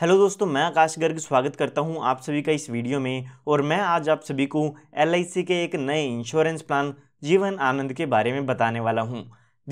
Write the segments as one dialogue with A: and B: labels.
A: hello दोस्तों मैं आकाश गर्ग स्वागत करता हूं आप सभी का इस वीडियो में और मैं आज आप सभी को एल के एक नए इंश्योरेंस प्लान जीवन आनंद के बारे में बताने वाला हूं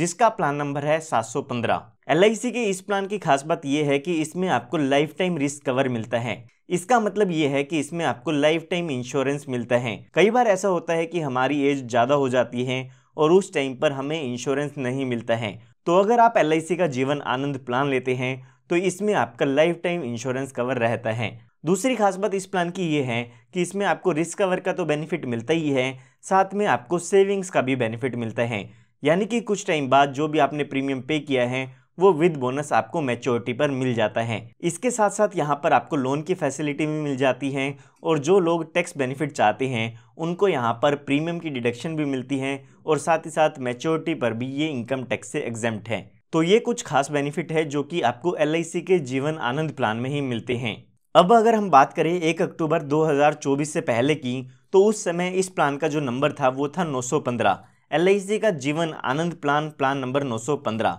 A: जिसका प्लान नंबर है 715 एल के इस प्लान की खास बात यह है कि इसमें आपको लाइफ टाइम रिस्क कवर मिलता है इसका मतलब ये है कि इसमें आपको लाइफ टाइम इंश्योरेंस मिलता है कई बार ऐसा होता है कि हमारी एज ज़्यादा हो जाती है और उस टाइम पर हमें इंश्योरेंस नहीं मिलता है तो अगर आप एल का जीवन आनंद प्लान लेते हैं तो इसमें आपका लाइफ टाइम इंश्योरेंस कवर रहता है दूसरी खास बात इस प्लान की ये है कि इसमें आपको रिस्क कवर का तो बेनिफिट मिलता ही है साथ में आपको सेविंग्स का भी बेनिफिट मिलता है यानी कि कुछ टाइम बाद जो भी आपने प्रीमियम पे किया है वो विद बोनस आपको मेच्योरिटी पर मिल जाता है इसके साथ साथ यहाँ पर आपको लोन की फैसिलिटी भी मिल जाती है और जो लोग टैक्स बेनिफिट चाहते हैं उनको यहाँ पर प्रीमियम की डिडक्शन भी मिलती है और साथ ही साथ मेच्योरिटी पर भी ये इनकम टैक्स से एग्जाम्प्ट है तो ये कुछ खास बेनिफिट है जो कि आपको एल के जीवन आनंद प्लान में ही मिलते हैं अब अगर हम बात करें एक अक्टूबर 2024 से पहले की तो उस समय इस प्लान का जो नंबर था वो था 915 एल का जीवन आनंद प्लान प्लान नंबर 915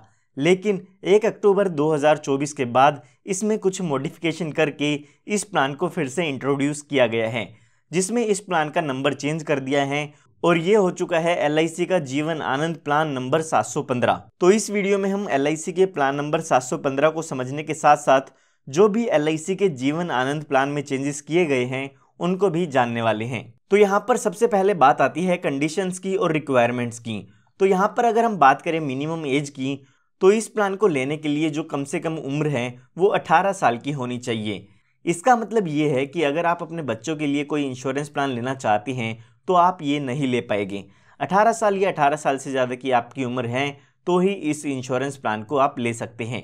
A: लेकिन एक अक्टूबर 2024 के बाद इसमें कुछ मॉडिफिकेशन करके इस प्लान को फिर से इंट्रोड्यूस किया गया है जिसमें इस प्लान का नंबर चेंज कर दिया है और ये हो चुका है एल का जीवन आनंद प्लान नंबर 715 तो इस वीडियो में हम एल के प्लान नंबर 715 को समझने के साथ साथ जो भी एल के जीवन आनंद प्लान में चेंजेस किए गए हैं उनको भी जानने वाले हैं तो यहाँ पर सबसे पहले बात आती है कंडीशंस की और रिक्वायरमेंट्स की तो यहाँ पर अगर हम बात करें मिनिमम एज की तो इस प्लान को लेने के लिए जो कम से कम उम्र है वो अठारह साल की होनी चाहिए इसका मतलब ये है कि अगर आप अपने बच्चों के लिए कोई इंश्योरेंस प्लान लेना चाहती हैं तो आप ये नहीं ले पाएंगे 18 साल या 18 साल से ज़्यादा की आपकी उम्र है तो ही इस इंश्योरेंस प्लान को आप ले सकते हैं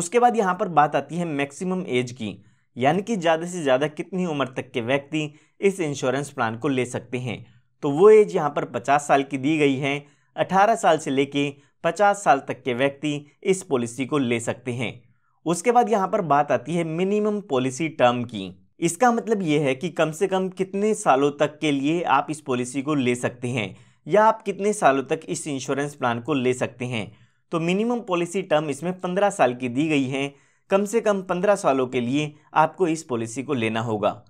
A: उसके बाद यहाँ पर बात आती है मैक्सिमम एज की यानी कि ज़्यादा से ज़्यादा कितनी उम्र तक के व्यक्ति इस इंश्योरेंस प्लान को ले सकते हैं तो वो एज यहाँ पर 50 साल की दी गई है 18 साल से लेके 50 साल तक के व्यक्ति इस पॉलिसी को ले सकते हैं उसके बाद यहाँ पर बात आती है मिनिमम पॉलिसी टर्म की इसका मतलब ये है कि कम से कम कितने सालों तक के लिए आप इस पॉलिसी को ले सकते हैं या आप कितने सालों तक इस इंश्योरेंस प्लान को ले सकते हैं तो मिनिमम पॉलिसी टर्म इसमें पंद्रह साल की दी गई है कम से कम पंद्रह सालों के लिए आपको इस पॉलिसी को लेना होगा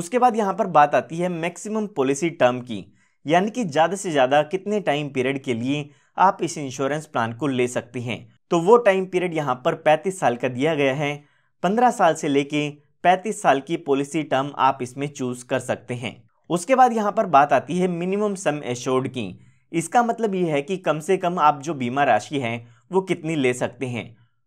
A: उसके बाद यहाँ पर बात आती है मैक्सिमम पॉलिसी टर्म की यानी कि ज़्यादा से ज़्यादा कितने टाइम पीरियड के लिए आप इस इंश्योरेंस प्लान को ले सकते हैं तो वो टाइम पीरियड यहाँ पर पैंतीस साल का दिया गया है पंद्रह साल से लेके 35 साल की पॉलिसी टर्म आप इसमें चूज कर सकते हैं उसके बाद यहाँ पर बात आती है मिनिमम सम एश्योर्ड की इसका मतलब ये है कि कम से कम आप जो बीमा राशि है वो कितनी ले सकते हैं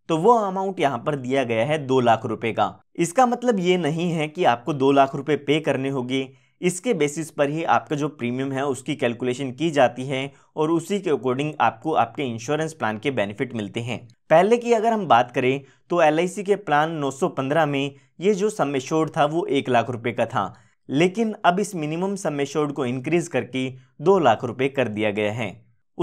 A: तो वो अमाउंट यहाँ पर दिया गया है दो लाख रुपए का इसका मतलब ये नहीं है कि आपको दो लाख रुपए पे करने होंगे इसके बेसिस पर ही आपका जो प्रीमियम है उसकी कैलकुलेशन की जाती है और उसी के अकॉर्डिंग आपको आपके इंश्योरेंस प्लान के बेनिफिट मिलते हैं पहले की अगर हम बात करें तो एल के प्लान 915 में ये जो सम्मेशोर था वो एक लाख रुपये का था लेकिन अब इस मिनिमम सम्मेशोर को इंक्रीज करके दो लाख रुपये कर दिया गया है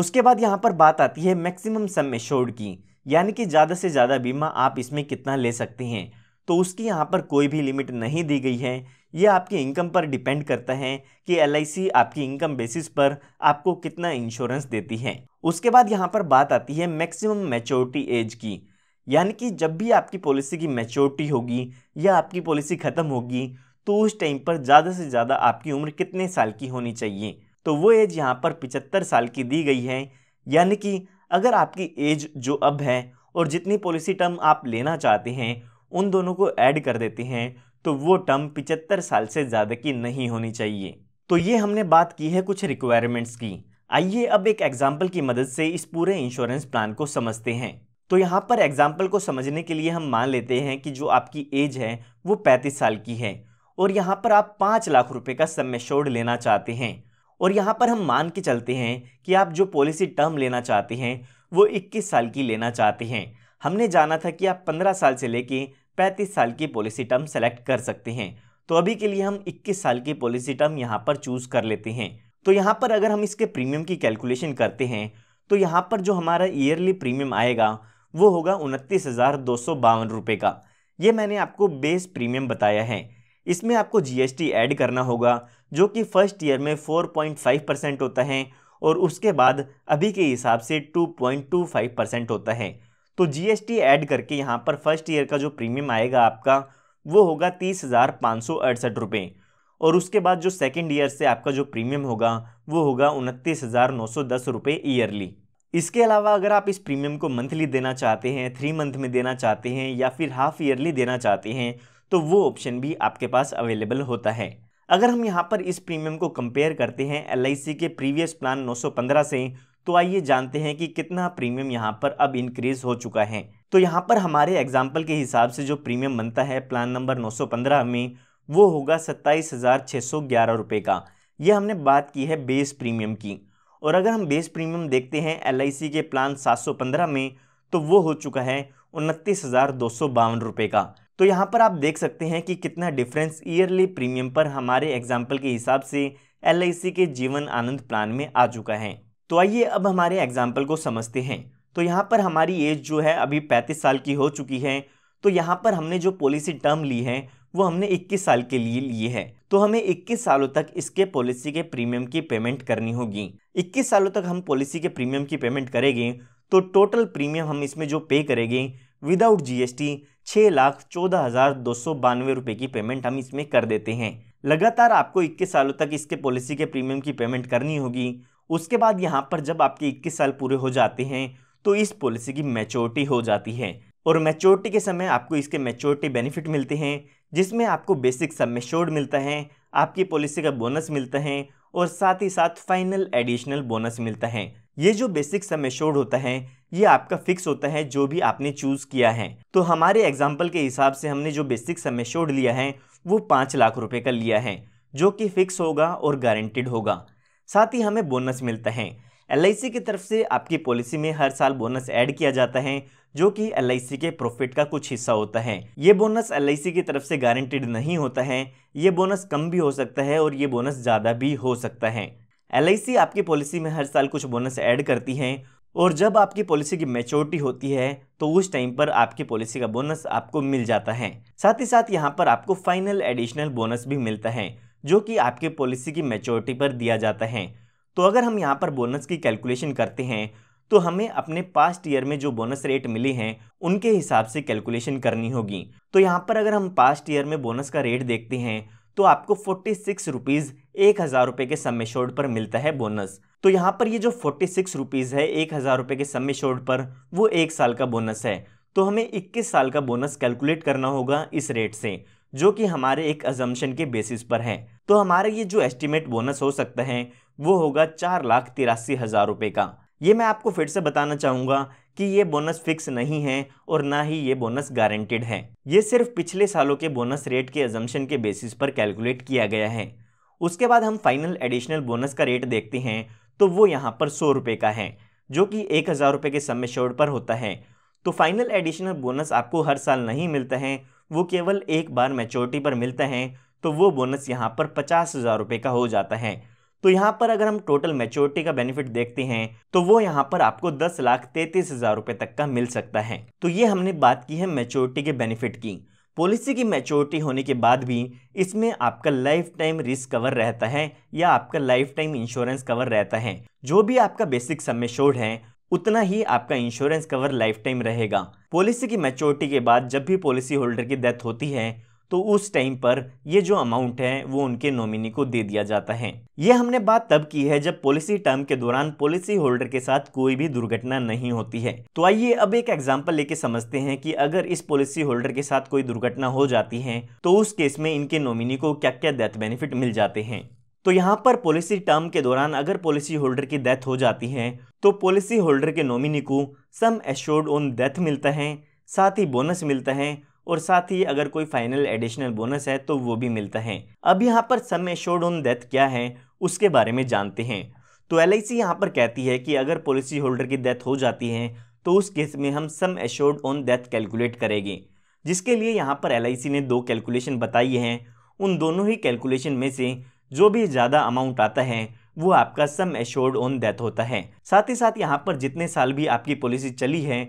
A: उसके बाद यहाँ पर बात आती है मैक्सिमम सम एश्योर्ड की यानी कि ज़्यादा से ज़्यादा बीमा आप इसमें कितना ले सकते हैं तो उसकी यहाँ पर कोई भी लिमिट नहीं दी गई है ये आपकी इनकम पर डिपेंड करता है कि एल आपकी इनकम बेसिस पर आपको कितना इंश्योरेंस देती है उसके बाद यहाँ पर बात आती है मैक्सिमम मेच्योरिटी एज की यानी कि जब भी आपकी पॉलिसी की मेच्योरिटी होगी या आपकी पॉलिसी ख़त्म होगी तो उस टाइम पर ज़्यादा से ज़्यादा आपकी उम्र कितने साल की होनी चाहिए तो वो एज यहाँ पर पिचहत्तर साल की दी गई है यानी कि अगर आपकी एज जो अब है और जितनी पॉलिसी टर्म आप लेना चाहते हैं उन दोनों को ऐड कर देते हैं तो वो टर्म पिचहत्तर साल से ज़्यादा की नहीं होनी चाहिए तो ये हमने बात की है कुछ रिक्वायरमेंट्स की आइए अब एक एग्जाम्पल की मदद से इस पूरे इंश्योरेंस प्लान को समझते हैं तो यहाँ पर एग्जाम्पल को समझने के लिए हम मान लेते हैं कि जो आपकी एज है वो पैंतीस साल की है और यहाँ पर आप पाँच लाख रुपए का सम सम्मेशोर्ड लेना चाहते हैं और यहाँ पर हम मान के चलते हैं कि आप जो पॉलिसी टर्म लेना चाहते हैं वो 21 साल की लेना चाहते हैं हमने जाना था कि आप 15 साल से लेके पैंतीस साल की पॉलिसी टर्म सेलेक्ट कर सकते हैं तो अभी के लिए हम इक्कीस साल की पॉलिसी टर्म यहाँ पर चूज कर लेते हैं तो यहाँ पर अगर हम इसके प्रीमियम की कैलकुलेशन करते हैं तो यहाँ पर जो हमारा ईयरली प्रीमियम आएगा वो होगा उनतीस हज़ार दो सौ बावन रुपये का ये मैंने आपको बेस प्रीमियम बताया है इसमें आपको जीएसटी ऐड करना होगा जो कि फर्स्ट ईयर में 4.5 परसेंट होता है और उसके बाद अभी के हिसाब से 2.25 परसेंट होता है तो जीएसटी ऐड करके यहाँ पर फर्स्ट ईयर का जो प्रीमियम आएगा आपका वो होगा तीस हज़ार पाँच सौ अड़सठ रुपये और उसके बाद जो सेकेंड ईयर से आपका जो प्रीमियम होगा वो होगा उनतीस हज़ार नौ सौ दस रुपये ईयरली इसके अलावा अगर आप इस प्रीमियम को मंथली देना चाहते हैं थ्री मंथ में देना चाहते हैं या फिर हाफ ईयरली देना चाहते हैं तो वो ऑप्शन भी आपके पास अवेलेबल होता है अगर हम यहाँ पर इस प्रीमियम को कंपेयर करते हैं एल के प्रीवियस प्लान 915 से तो आइए जानते हैं कि कितना प्रीमियम यहाँ पर अब इंक्रीज हो चुका है तो यहाँ पर हमारे एग्जाम्पल के हिसाब से जो प्रीमियम बनता है प्लान नंबर 915 में वो होगा सत्ताईस हज़ार छः सौ ग्यारह रुपये का ये हमने बात की है बेस प्रीमियम की और अगर हम बेस प्रीमियम देखते हैं एल के प्लान 715 में तो वो हो चुका है उनतीस हज़ार दो सौ बावन रुपये का तो यहाँ पर आप देख सकते हैं कि कितना डिफरेंस ईयरली प्रीमियम पर हमारे एग्जाम्पल के हिसाब से एल के जीवन आनंद प्लान में आ चुका है तो आइए अब हमारे एग्जाम्पल को समझते हैं तो यहाँ पर हमारी एज जो है अभी पैंतीस साल की हो चुकी है तो यहाँ पर हमने जो पॉलिसी टर्म ली है वो हमने 21 साल के लिए लिए है तो हमें 21 सालों तक इसके पॉलिसी के प्रीमियम की पेमेंट करनी होगी 21 सालों तक हम पॉलिसी के प्रीमियम की पेमेंट करेंगे तो टोटल प्रीमियम हम इसमें जो पे करेंगे विदाउट जीएसटी छः लाख चौदह हज़ार दो सौ बानवे रुपये की पेमेंट हम इसमें कर देते हैं लगातार आपको 21 सालों तक इसके पॉलिसी के प्रीमियम की पेमेंट करनी होगी उसके बाद यहाँ पर जब आपके इक्कीस साल पूरे हो जाते हैं तो इस पॉलिसी की मेच्योरिटी हो जाती है और मेच्योरिटी के समय आपको इसके मेच्योरिटी बेनिफिट मिलते हैं जिसमें आपको बेसिक सब मिलता है आपकी पॉलिसी का बोनस मिलता है और साथ ही साथ फाइनल एडिशनल बोनस मिलता है ये जो बेसिक सम होता है ये आपका फिक्स होता है जो भी आपने चूज किया है तो हमारे एग्जाम्पल के हिसाब से हमने जो बेसिक सम लिया है वो पाँच लाख रुपये का लिया है जो कि फिक्स होगा और गारंटेड होगा साथ ही हमें बोनस मिलता है एल की तरफ से आपकी पॉलिसी में हर साल बोनस ऐड किया जाता है जो कि एल के प्रॉफिट का कुछ हिस्सा होता है ये बोनस एल की तरफ से गारंटेड नहीं होता है ये बोनस कम भी हो सकता है और ये बोनस ज़्यादा भी हो सकता है एल आपकी पॉलिसी में हर साल कुछ बोनस ऐड करती है और जब आपकी पॉलिसी की मेच्योरिटी होती है तो उस टाइम पर आपकी पॉलिसी का बोनस आपको मिल जाता है साथ ही साथ यहाँ पर आपको फाइनल एडिशनल बोनस भी मिलता है जो कि आपके पॉलिसी की मेच्योरिटी पर दिया जाता है तो अगर हम यहाँ पर बोनस की कैलकुलेशन करते हैं तो हमें अपने पास्ट ईयर में जो बोनस रेट मिली हैं उनके हिसाब से कैलकुलेशन करनी होगी तो यहाँ पर अगर हम पास्ट ईयर में बोनस का रेट देखते हैं तो आपको फोर्टी सिक्स रुपीज़ एक हज़ार रुपये के समय शोर्ड पर मिलता है बोनस तो यहाँ पर ये जो फोर्टी सिक्स रुपीज़ है एक हज़ार रुपये के समय शोर्ड पर वो एक साल का बोनस है तो हमें इक्कीस साल का बोनस कैलकुलेट करना होगा इस रेट से जो कि हमारे एक अजम्पन के बेसिस पर हैं तो हमारे ये जो एस्टिमेट बोनस हो सकता है वो होगा चार लाख तिरासी हज़ार रुपये का ये मैं आपको फिर से बताना चाहूँगा कि ये बोनस फिक्स नहीं है और ना ही ये बोनस गारंटेड है ये सिर्फ पिछले सालों के बोनस रेट के एजम्पन के बेसिस पर कैलकुलेट किया गया है उसके बाद हम फाइनल एडिशनल बोनस का रेट देखते हैं तो वो यहाँ पर सौ रुपये का है जो कि एक हज़ार रुपये के समय शोर पर होता है तो फाइनल एडिशनल बोनस आपको हर साल नहीं मिलता है वो केवल एक बार मैच्योरिटी पर मिलते हैं तो वो बोनस यहाँ पर पचास हज़ार रुपये का हो जाता है तो यहाँ पर अगर हम टोटल मेच्योरिटी का बेनिफिट देखते हैं तो वो यहाँ पर आपको दस लाख तैंतीस हज़ार रुपये तक का मिल सकता है तो ये हमने बात की है मेच्योरिटी के बेनिफिट की पॉलिसी की मैच्योरिटी होने के बाद भी इसमें आपका लाइफ टाइम रिस्क कवर रहता है या आपका लाइफ टाइम इंश्योरेंस कवर रहता है जो भी आपका बेसिक सम एश्योर्ड है उतना ही आपका इंश्योरेंस कवर लाइफ टाइम रहेगा पॉलिसी की मैच्योरिटी के बाद जब भी पॉलिसी होल्डर की डेथ होती है तो उस टाइम पर ये जो अमाउंट है वो उनके नॉमिनी को दे दिया जाता है ये हमने बात तब की है जब पॉलिसी टर्म के दौरान पॉलिसी होल्डर के साथ कोई भी दुर्घटना नहीं होती है तो आइए अब एक एग्जाम्पल लेके समझते हैं कि अगर इस पॉलिसी होल्डर के साथ कोई दुर्घटना हो जाती है तो उस केस में इनके नॉमिनी को क्या क्या डेथ बेनिफिट मिल जाते हैं तो यहाँ पर पॉलिसी टर्म के दौरान अगर पॉलिसी होल्डर की डेथ हो जाती है तो पॉलिसी होल्डर के नॉमिनी को सम एश्योर्ड ऑन डेथ मिलता है साथ ही बोनस मिलता है और साथ ही अगर कोई फाइनल एडिशनल बोनस है तो वो भी मिलता है अब यहाँ पर सम एश्योर्ड ऑन डेथ क्या है उसके बारे में जानते हैं तो एल आई सी यहाँ पर कहती है कि अगर पॉलिसी होल्डर की डेथ हो जाती है तो उस केस में हम sum assured on death calculate करेंगे जिसके लिए यहाँ पर एल आई सी ने दो कैलकुलेशन बताई हैं उन दोनों ही कैलकुलेशन में से जो भी ज़्यादा अमाउंट आता है वो आपका सम एश्योर्ड ऑन डेथ होता है साथ ही साथ यहाँ पर जितने साल भी आपकी पॉलिसी चली है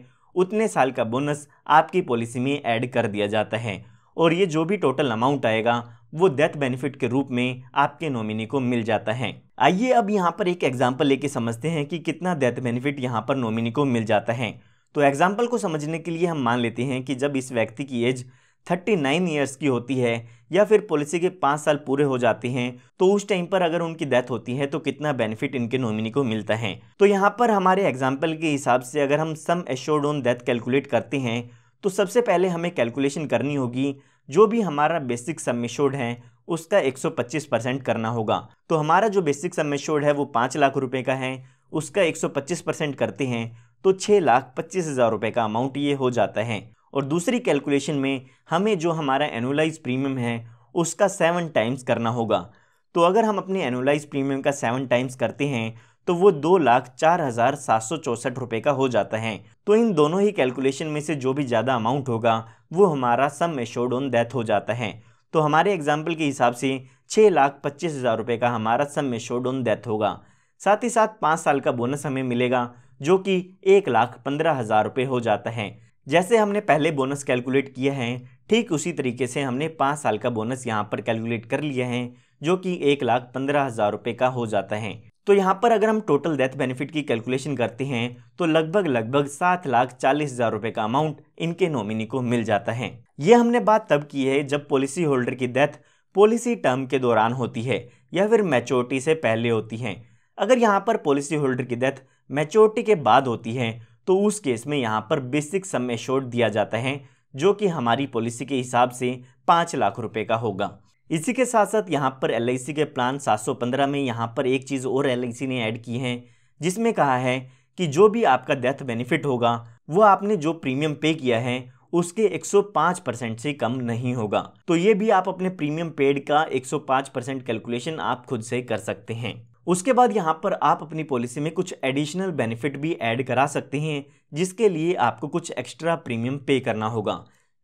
A: उतने साल का बोनस आपकी पॉलिसी में ऐड कर दिया जाता है और ये जो भी टोटल अमाउंट आएगा वो डेथ बेनिफिट के रूप में आपके नॉमिनी को मिल जाता है आइए अब यहाँ पर एक एग्जाम्पल लेके समझते हैं कि कितना डेथ बेनिफिट यहाँ पर नॉमिनी को मिल जाता है तो एग्जाम्पल को समझने के लिए हम मान लेते हैं कि जब इस व्यक्ति की एज थर्टी नाइन ईयर्स की होती है या फिर पॉलिसी के पाँच साल पूरे हो जाते हैं तो उस टाइम पर अगर उनकी डेथ होती है तो कितना बेनिफिट इनके नॉमिनी को मिलता है तो यहाँ पर हमारे एग्जाम्पल के हिसाब से अगर हम sum assured on death calculate करते हैं तो सबसे पहले हमें कैलकुलेशन करनी होगी जो भी हमारा बेसिक सम एश्योर्ड है उसका 125 परसेंट करना होगा तो हमारा जो बेसिक सम एश्योर्ड है वो पाँच लाख रुपये का है उसका 125 परसेंट करते हैं तो छः लाख पच्चीस हज़ार रुपये का अमाउंट ये हो जाता है और दूसरी कैलकुलेशन में हमें जो हमारा एनुलाइज प्रीमियम है उसका सेवन टाइम्स करना होगा तो अगर हम अपने एनुलाइज प्रीमियम का सेवन टाइम्स करते हैं तो वो दो लाख चार हज़ार सात सौ चौंसठ रुपये का हो जाता है तो इन दोनों ही कैलकुलेशन में से जो भी ज़्यादा अमाउंट होगा वो हमारा सम एशोर्ड ऑन डेथ हो जाता है तो हमारे एग्जाम्पल के हिसाब से छः लाख पच्चीस हज़ार रुपये का हमारा सम एशोर्ड ऑन डेथ होगा साथ ही साथ पाँच साल का बोनस हमें मिलेगा जो कि एक लाख पंद्रह हज़ार रुपये हो जाता है जैसे हमने पहले बोनस कैलकुलेट किए हैं ठीक उसी तरीके से हमने पाँच साल का बोनस यहाँ पर कैलकुलेट कर लिए हैं जो कि एक लाख पंद्रह हज़ार रुपये का हो जाता है तो यहाँ पर अगर हम टोटल डेथ बेनिफिट की कैलकुलेशन करते हैं तो लगभग लगभग सात लाख चालीस हज़ार रुपये का अमाउंट इनके नॉमिनी को मिल जाता है ये हमने बात तब की है जब पॉलिसी होल्डर की डेथ पॉलिसी टर्म के दौरान होती है या फिर मैच्योरिटी से पहले होती है अगर यहाँ पर पॉलिसी होल्डर की डेथ मैच्योरिटी के बाद होती है तो उस केस में यहाँ पर बेसिक सम एश्योर्ड दिया जाता है जो कि हमारी पॉलिसी के हिसाब से पाँच लाख रुपए का होगा इसी के साथ साथ यहाँ पर एल के प्लान 715 में यहाँ पर एक चीज़ और एल ने ऐड की है जिसमें कहा है कि जो भी आपका डेथ बेनिफिट होगा वो आपने जो प्रीमियम पे किया है उसके 105 परसेंट से कम नहीं होगा तो ये भी आप अपने प्रीमियम पेड का 105 परसेंट कैलकुलेशन आप खुद से कर सकते हैं उसके बाद यहाँ पर आप अपनी पॉलिसी में कुछ एडिशनल बेनिफिट भी ऐड करा सकते हैं जिसके लिए आपको कुछ एक्स्ट्रा प्रीमियम पे करना होगा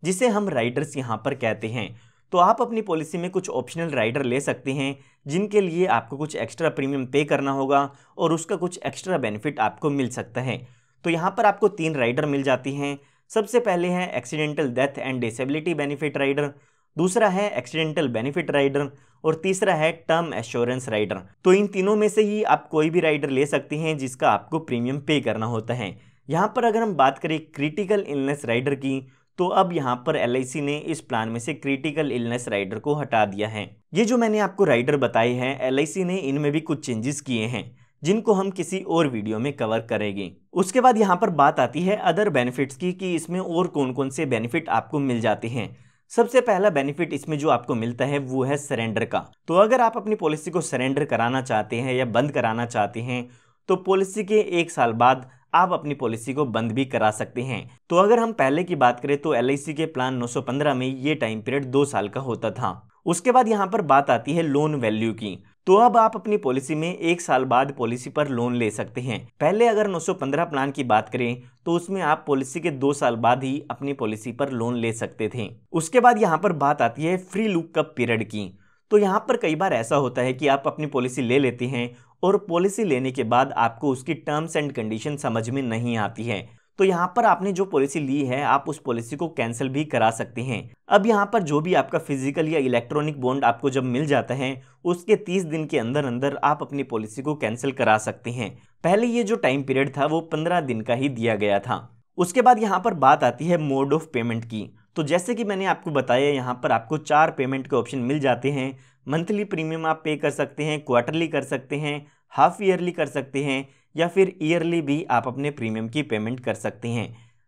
A: जिसे हम राइडर्स यहाँ पर कहते हैं तो आप अपनी पॉलिसी में कुछ ऑप्शनल राइडर ले सकते हैं जिनके लिए आपको कुछ एक्स्ट्रा प्रीमियम पे करना होगा और उसका कुछ एक्स्ट्रा बेनिफिट आपको मिल सकता है तो यहाँ पर आपको तीन राइडर मिल जाती हैं सबसे पहले हैं accidental death and disability benefit rider दूसरा है एक्सीडेंटल बेनिफिट राइडर और तीसरा है टर्म एश्योरेंस राइडर तो इन तीनों में से ही आप कोई भी राइडर ले सकते हैं जिसका आपको प्रीमियम पे करना होता है यहाँ पर अगर हम बात करें क्रिटिकल इलनेस राइडर की तो अब यहाँ पर एल ने इस प्लान में से क्रिटिकल इलनेस राइडर को हटा दिया है ये जो मैंने आपको राइडर बताए हैं एल ने इनमें भी कुछ चेंजेस किए हैं जिनको हम किसी और वीडियो में कवर करेंगे उसके बाद यहाँ पर बात आती है अदर बेनिफिट्स की कि इसमें और कौन कौन से बेनिफिट आपको मिल जाते हैं सबसे पहला बेनिफिट इसमें जो आपको मिलता है वो है सरेंडर का तो अगर आप अपनी पॉलिसी को सरेंडर कराना चाहते हैं या बंद कराना चाहते हैं तो पॉलिसी के एक साल बाद आप अपनी पॉलिसी को बंद भी करा सकते हैं तो अगर हम पहले की बात करें तो एल के प्लान 915 में ये टाइम पीरियड दो साल का होता था उसके बाद यहाँ पर बात आती है लोन वैल्यू की तो अब आप अपनी पॉलिसी में एक साल बाद पॉलिसी पर लोन ले सकते हैं पहले अगर 915 प्लान की बात करें तो उसमें आप पॉलिसी के दो साल बाद ही अपनी पॉलिसी पर लोन ले सकते थे उसके बाद यहाँ पर बात आती है फ्री लुक कप पीरियड की तो यहाँ पर कई बार ऐसा होता है कि आप अपनी पॉलिसी ले लेते हैं और पॉलिसी लेने के बाद आपको उसकी टर्म्स एंड कंडीशन समझ में नहीं आती है तो यहाँ पर आपने जो पॉलिसी ली है आप उस पॉलिसी को कैंसिल भी करा सकते हैं अब यहाँ पर जो भी आपका फिजिकल या इलेक्ट्रॉनिक बॉन्ड आपको जब मिल जाता है उसके तीस दिन के अंदर अंदर आप अपनी पॉलिसी को कैंसिल करा सकते हैं पहले ये जो टाइम पीरियड था वो पंद्रह दिन का ही दिया गया था उसके बाद यहाँ पर बात आती है मोड ऑफ पेमेंट की तो जैसे कि मैंने आपको बताया यहाँ पर आपको चार पेमेंट के ऑप्शन मिल जाते हैं मंथली प्रीमियम आप पे कर सकते हैं क्वार्टरली कर सकते हैं हाफ ईयरली कर सकते हैं या फिर ईयरली भी आप अपने प्रीमियम की पेमेंट कर सकते हैं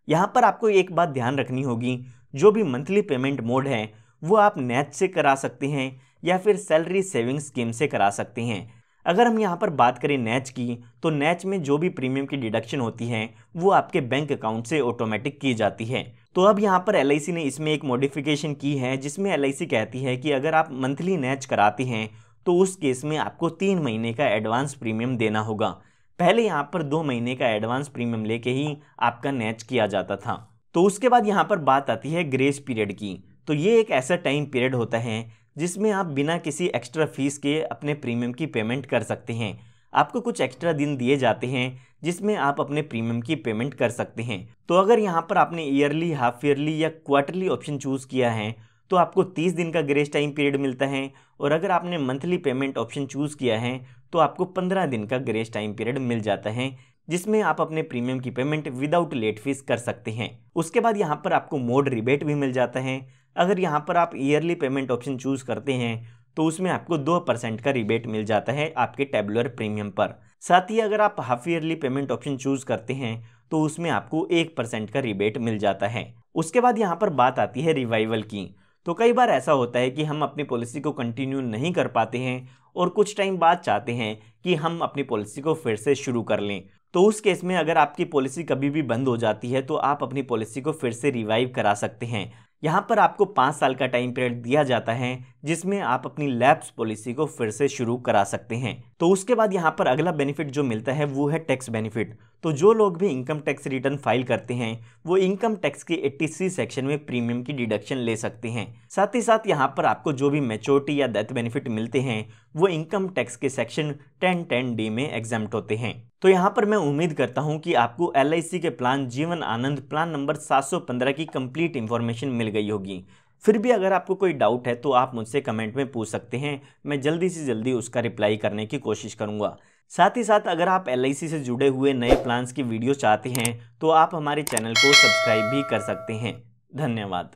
A: यहाँ पर आपको एक बात ध्यान रखनी होगी जो भी मंथली पेमेंट मोड है वो आप नेट से करा सकते हैं या फिर सैलरी सेविंग स्कीम से करा सकते हैं अगर हम यहाँ पर बात करें नैच की तो नैच में जो भी प्रीमियम की डिडक्शन होती है वो आपके बैंक अकाउंट से ऑटोमेटिक की जाती है तो अब यहाँ पर एल ने इसमें एक मॉडिफिकेशन की है जिसमें एल कहती है कि अगर आप मंथली नैच कराते हैं तो उस केस में आपको तीन महीने का एडवांस प्रीमियम देना होगा पहले यहाँ पर दो महीने का एडवांस प्रीमियम लेके ही आपका नेच किया जाता था तो उसके बाद यहाँ पर बात आती है ग्रेस पीरियड की तो ये एक ऐसा टाइम पीरियड होता है जिसमें आप बिना किसी एक्स्ट्रा फीस के अपने प्रीमियम की पेमेंट कर सकते हैं आपको कुछ एक्स्ट्रा दिन दिए जाते हैं जिसमें आप अपने प्रीमियम की पेमेंट कर सकते हैं तो अगर यहाँ पर आपने ईयरली हाफ ईयरली या क्वार्टरली ऑप्शन चूज़ किया है तो आपको तीस दिन का ग्रेस टाइम पीरियड मिलता है और अगर आपने मंथली पेमेंट ऑप्शन चूज़ किया है तो आपको पंद्रह दिन का ग्रेस टाइम पीरियड मिल जाता है जिसमें आप अपने प्रीमियम की पेमेंट विदाउट लेट फीस कर सकते हैं उसके बाद यहाँ पर आपको मोड रिबेट भी मिल जाता है अगर यहाँ पर आप ईयरली पेमेंट ऑप्शन चूज़ करते हैं तो उसमें आपको दो परसेंट का रिबेट मिल जाता है आपके टेबुलर प्रीमियम पर साथ ही अगर आप half yearly payment option choose करते हैं तो उसमें आपको एक परसेंट का रिबेट मिल जाता है उसके बाद यहाँ पर बात आती है रिवाइवल की तो कई बार ऐसा होता है कि हम अपनी पॉलिसी को कंटिन्यू नहीं कर पाते हैं और कुछ टाइम बाद चाहते हैं कि हम अपनी पॉलिसी को फिर से शुरू कर लें तो उस केस में अगर आपकी पॉलिसी कभी भी बंद हो जाती है तो आप अपनी पॉलिसी को फिर से रिवाइव करा सकते हैं यहाँ पर आपको पाँच साल का टाइम पीरियड दिया जाता है जिसमें आप अपनी लैब्स पॉलिसी को फिर से शुरू करा सकते हैं तो उसके बाद यहाँ पर अगला बेनिफिट जो मिलता है वो है टैक्स बेनिफिट तो जो लोग भी इनकम टैक्स रिटर्न फाइल करते हैं वो इनकम टैक्स के 80 सेक्शन में प्रीमियम की डिडक्शन ले सकते हैं साथ ही साथ यहाँ पर आपको जो भी मेच्योरिटी या डेथ बेनिफिट मिलते हैं वो इनकम टैक्स के सेक्शन टेन टेन डी में एग्जाम होते हैं तो यहाँ पर मैं उम्मीद करता हूँ कि आपको एल के प्लान जीवन आनंद प्लान नंबर सात की कम्प्लीट इन्फॉर्मेशन मिल गई होगी फिर भी अगर आपको कोई डाउट है तो आप मुझसे कमेंट में पूछ सकते हैं मैं जल्दी से जल्दी उसका रिप्लाई करने की कोशिश करूँगा साथ ही साथ अगर आप एल से जुड़े हुए नए प्लान्स की वीडियो चाहते हैं तो आप हमारे चैनल को सब्सक्राइब भी कर सकते हैं धन्यवाद